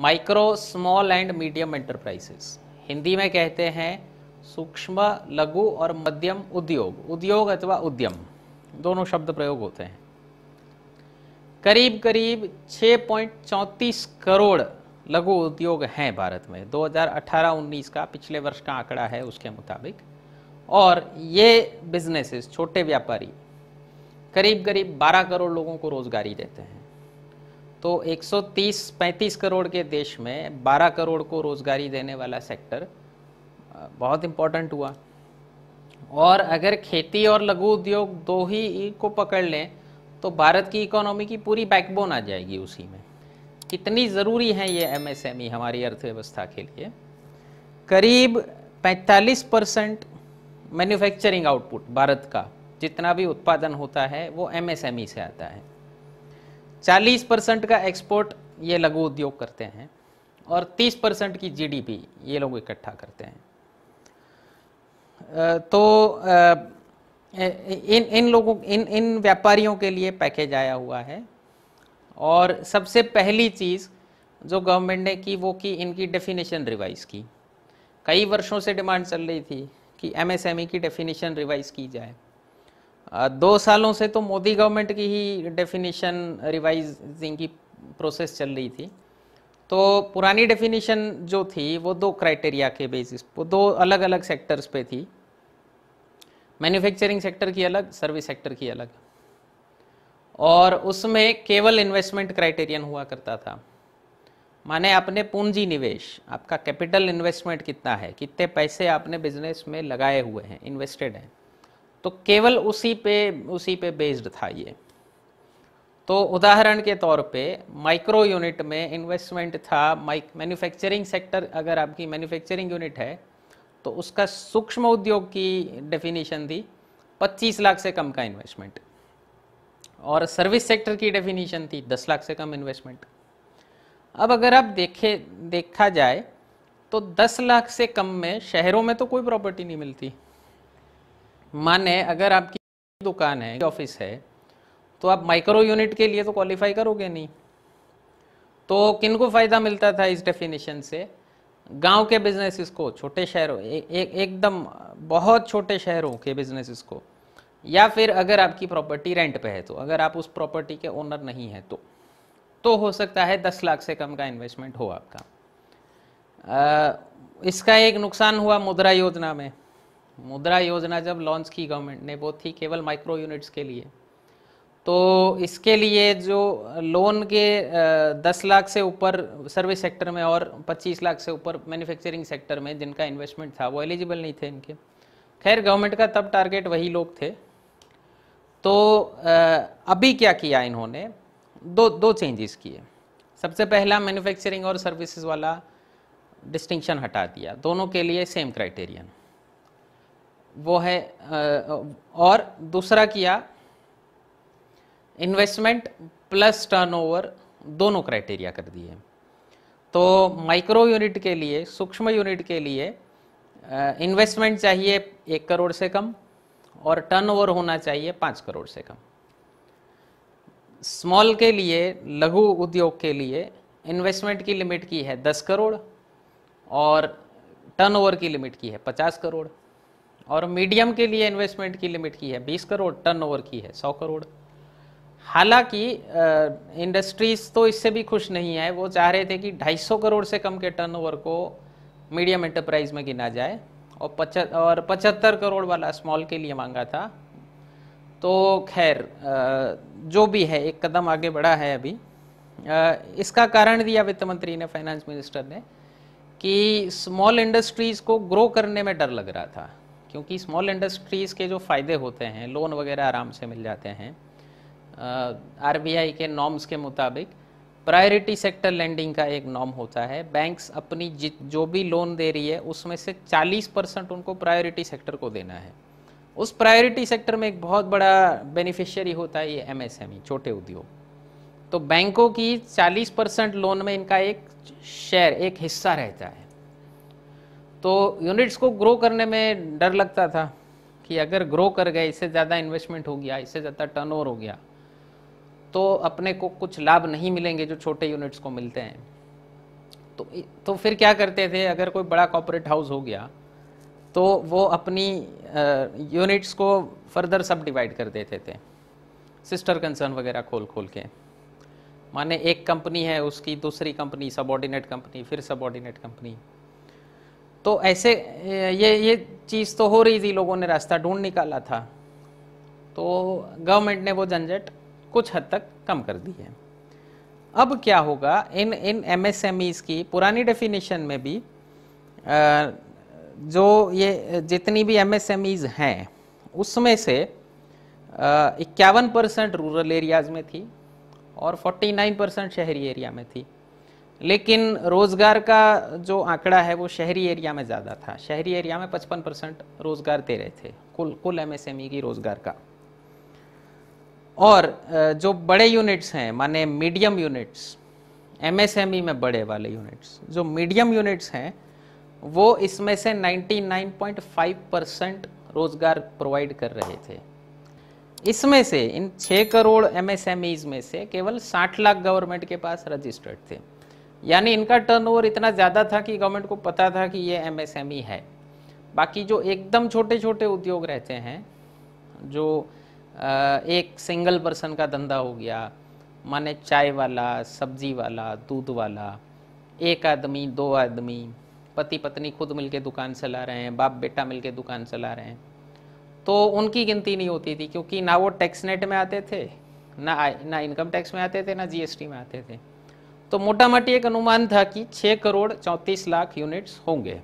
micro small and medium enterprises Hindi में कहते हैं सूक्ष्म लघु और मध्यम उद्योग उद्योग अथवा उद्यम दोनों शब्द प्रयोग होते हैं करीब करीब 6.34 करोड़ लघु उद्योग हैं भारत में 2018-19 का पिछले वर्ष का आंकड़ा है उसके मुताबिक और ये बिजनेसेस छोटे व्यापारी करीब करीब 12 करोड़ लोगों को रोज़गारी देते हैं तो 130-35 करोड़ के देश में 12 करोड़ को रोज़गारी देने वाला सेक्टर बहुत इम्पोर्टेंट हुआ और अगर खेती और लघु उद्योग दो ही को पकड़ लें तो भारत की इकोनॉमी की पूरी बैकबोन आ जाएगी उसी में कितनी ज़रूरी है ये एमएसएमई e हमारी अर्थव्यवस्था के लिए करीब 45 परसेंट मैन्युफैक्चरिंग आउटपुट भारत का जितना भी उत्पादन होता है वो एमएसएमई e से आता है 40 परसेंट का एक्सपोर्ट ये लघु उद्योग करते हैं और 30 परसेंट की जीडीपी ये लोग इकट्ठा करते हैं तो इन इन लोगों इन इन व्यापारियों के लिए पैकेज आया हुआ है और सबसे पहली चीज़ जो गवर्नमेंट ने की वो की इनकी डेफिनेशन रिवाइज की कई वर्षों से डिमांड चल रही थी कि एमएसएमई e की डेफिनेशन रिवाइज की जाए दो सालों से तो मोदी गवर्नमेंट की ही डेफिनेशन रिवाइजिंग की प्रोसेस चल रही थी तो पुरानी डेफिनेशन जो थी वो दो क्राइटेरिया के बेसिस वो दो अलग अलग सेक्टर्स पे थी मैन्युफैक्चरिंग सेक्टर की अलग सर्विस सेक्टर की अलग और उसमें केवल इन्वेस्टमेंट क्राइटेरियन हुआ करता था माने आपने पूंजी निवेश आपका कैपिटल इन्वेस्टमेंट कितना है कितने पैसे आपने बिजनेस में लगाए हुए हैं इन्वेस्टेड हैं तो केवल उसी पे उसी पे बेस्ड था ये तो उदाहरण के तौर पे माइक्रो यूनिट में इन्वेस्टमेंट था माइक मैन्युफैक्चरिंग सेक्टर अगर आपकी मैन्युफैक्चरिंग यूनिट है तो उसका सूक्ष्म उद्योग की डेफिनेशन थी 25 लाख से कम का इन्वेस्टमेंट और सर्विस सेक्टर की डेफिनेशन थी 10 लाख से कम इन्वेस्टमेंट अब अगर आप देखे देखा जाए तो 10 लाख से कम में शहरों में तो कोई प्रॉपर्टी नहीं मिलती माने अगर आपकी दुकान है ऑफिस है तो आप माइक्रो यूनिट के लिए तो क्वालिफाई करोगे नहीं तो किन को फ़ायदा मिलता था इस डेफिनेशन से गांव के बिजनेसिस को छोटे शहरों एक एकदम बहुत छोटे शहरों के बिजनेसिस को या फिर अगर आपकी प्रॉपर्टी रेंट पे है तो अगर आप उस प्रॉपर्टी के ओनर नहीं हैं तो तो हो सकता है दस लाख से कम का इन्वेस्टमेंट हो आपका आ, इसका एक नुकसान हुआ मुद्रा योजना में मुद्रा योजना जब लॉन्च की गवर्नमेंट ने वो थी केवल माइक्रो यूनिट्स के लिए तो इसके लिए जो लोन के दस लाख से ऊपर सर्विस सेक्टर में और पच्चीस लाख से ऊपर मैन्युफैक्चरिंग सेक्टर में जिनका इन्वेस्टमेंट था वो एलिजिबल नहीं थे इनके खैर गवर्नमेंट का तब टारगेट वही लोग थे तो अभी क्या किया इन्होंने दो दो चेंजेस किए सबसे पहला मैन्युफैक्चरिंग और सर्विसेज वाला डिस्टिंक्शन हटा दिया दोनों के लिए सेम क्राइटेरियन वो है और दूसरा किया इन्वेस्टमेंट प्लस टर्नओवर दोनों क्राइटेरिया कर दिए तो माइक्रो यूनिट के लिए सूक्ष्म यूनिट के लिए इन्वेस्टमेंट चाहिए एक करोड़ से कम और टर्नओवर होना चाहिए पाँच करोड़ से कम स्मॉल के लिए लघु उद्योग के लिए इन्वेस्टमेंट की लिमिट की है दस करोड़ और टर्नओवर की लिमिट की है पचास करोड़ और मीडियम के लिए इन्वेस्टमेंट की लिमिट की है बीस करोड़ टर्नओवर की है सौ करोड़ हालांकि इंडस्ट्रीज तो इससे भी खुश नहीं है वो चाह रहे थे कि 250 करोड़ से कम के टर्नओवर को मीडियम एंटरप्राइज में गिना जाए और पच और पचहत्तर करोड़ वाला स्मॉल के लिए मांगा था तो खैर जो भी है एक कदम आगे बढ़ा है अभी इसका कारण दिया वित्त मंत्री ने फाइनेंस मिनिस्टर ने कि स्मॉल इंडस्ट्रीज़ को ग्रो करने में डर लग रहा था क्योंकि स्मॉल इंडस्ट्रीज़ के जो फ़ायदे होते हैं लोन वगैरह आराम से मिल जाते हैं आर के नॉर्म्स के मुताबिक प्रायोरिटी सेक्टर लैंडिंग का एक नॉर्म होता है बैंक्स अपनी जित जो भी लोन दे रही है उसमें से 40 परसेंट उनको प्रायोरिटी सेक्टर को देना है उस प्रायोरिटी सेक्टर में एक बहुत बड़ा बेनिफिशियरी होता है ये एमएसएमई e, छोटे उद्योग तो बैंकों की 40 परसेंट लोन में इनका एक शेयर एक हिस्सा रहता है तो यूनिट्स को ग्रो करने में डर लगता था कि अगर ग्रो कर गए इससे ज़्यादा इन्वेस्टमेंट हो गया इससे ज़्यादा टर्न हो गया तो अपने को कुछ लाभ नहीं मिलेंगे जो छोटे यूनिट्स को मिलते हैं तो तो फिर क्या करते थे अगर कोई बड़ा कॉपोरेट हाउस हो गया तो वो अपनी यूनिट्स को फर्दर सब डिवाइड कर देते थे सिस्टर कंसर्न वगैरह खोल खोल के माने एक कंपनी है उसकी दूसरी कंपनी सबॉर्डिनेट कंपनी फिर सबॉर्डिनेट कंपनी तो ऐसे ये ये चीज़ तो हो रही थी लोगों ने रास्ता ढूंढ निकाला था तो गवर्नमेंट ने वो झंझट कुछ हद तक कम कर दी है अब क्या होगा इन इन एम की पुरानी डेफिनेशन में भी जो ये जितनी भी एमएसएमईज हैं उसमें से इक्यावन परसेंट रूरल एरियाज़ में थी और 49 परसेंट शहरी एरिया में थी लेकिन रोज़गार का जो आंकड़ा है वो शहरी एरिया में ज़्यादा था शहरी एरिया में 55 परसेंट रोज़गार दे रहे थे कुल कुल एमएसएमई e की रोज़गार का और जो बड़े यूनिट्स हैं माने मीडियम यूनिट्स एमएसएमई में बड़े वाले यूनिट्स जो मीडियम यूनिट्स हैं वो इसमें से 99.5 परसेंट रोज़गार प्रोवाइड कर रहे थे इसमें से इन छः करोड़ एमएसएमईज में से केवल साठ लाख गवर्नमेंट के पास रजिस्टर्ड थे यानी इनका टर्नओवर इतना ज़्यादा था कि गवर्नमेंट को पता था कि ये एमएसएमई e है बाकी जो एकदम छोटे छोटे उद्योग रहते हैं जो एक सिंगल पर्सन का धंधा हो गया माने चाय वाला सब्जी वाला दूध वाला एक आदमी दो आदमी पति पत्नी खुद मिलके दुकान चला रहे हैं बाप बेटा मिलके दुकान चला रहे हैं तो उनकी गिनती नहीं होती थी क्योंकि ना वो टैक्स नेट में आते थे ना ना इनकम टैक्स में आते थे ना जीएसटी में आते थे तो मोटा मोटी एक अनुमान था कि 6 करोड़ चौंतीस लाख यूनिट्स होंगे